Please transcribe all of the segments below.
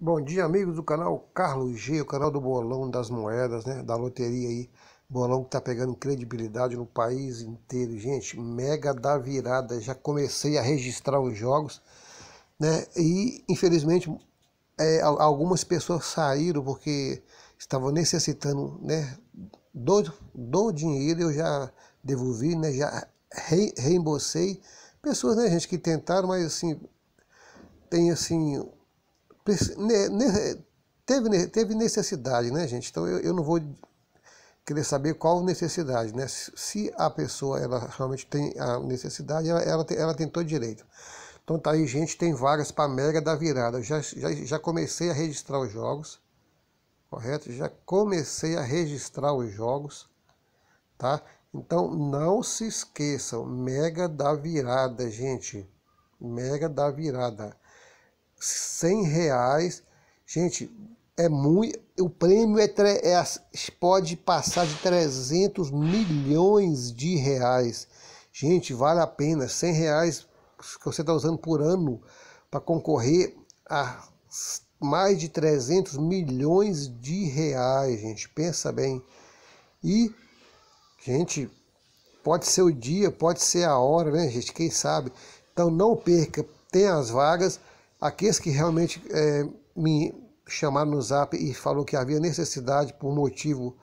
Bom dia, amigos do canal Carlos G, o canal do bolão das moedas, né? Da loteria aí. Bolão que tá pegando credibilidade no país inteiro, gente. Mega da virada. Já comecei a registrar os jogos, né? E infelizmente é, algumas pessoas saíram porque estavam necessitando, né? Do, do dinheiro eu já devolvi, né? Já re, reembolsei. Pessoas, né, gente, que tentaram, mas assim, tem assim teve, teve necessidade, né, gente? Então eu, eu não vou querer saber qual necessidade, né? Se a pessoa ela realmente tem a necessidade, ela, ela, ela tem todo direito. Então tá aí, gente, tem vagas para Mega da Virada. Já, já, já comecei a registrar os jogos, correto? Já comecei a registrar os jogos, tá? Então não se esqueçam, Mega da Virada, gente. Mega da Virada. 100 reais. Gente, é muito. O prêmio é, tre... é, pode passar de 300 milhões de reais. Gente, vale a pena. 100 reais que você está usando por ano para concorrer a mais de 300 milhões de reais, gente. Pensa bem. E, gente, pode ser o dia, pode ser a hora, né, gente? Quem sabe? Então não perca, tem as vagas. Aqueles que realmente é, me chamaram no zap e falou que havia necessidade por motivo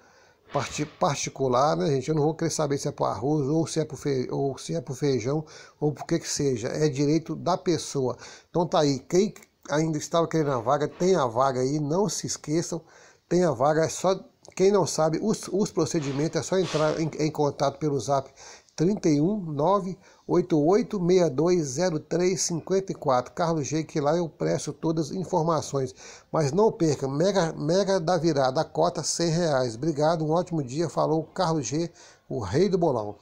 particular, né, gente? Eu não vou querer saber se é para arroz ou se é para feijão, ou se é para feijão ou por que que seja. É direito da pessoa. Então tá aí. Quem ainda estava querendo a vaga, tem a vaga aí. Não se esqueçam, tem a vaga. É só quem não sabe os, os procedimentos é só entrar em, em contato pelo Zap 31 988620354. Carlos G, que lá eu presto todas as informações. Mas não perca, mega, mega da virada, a cota 100 reais. Obrigado, um ótimo dia. Falou Carlos G, o rei do bolão.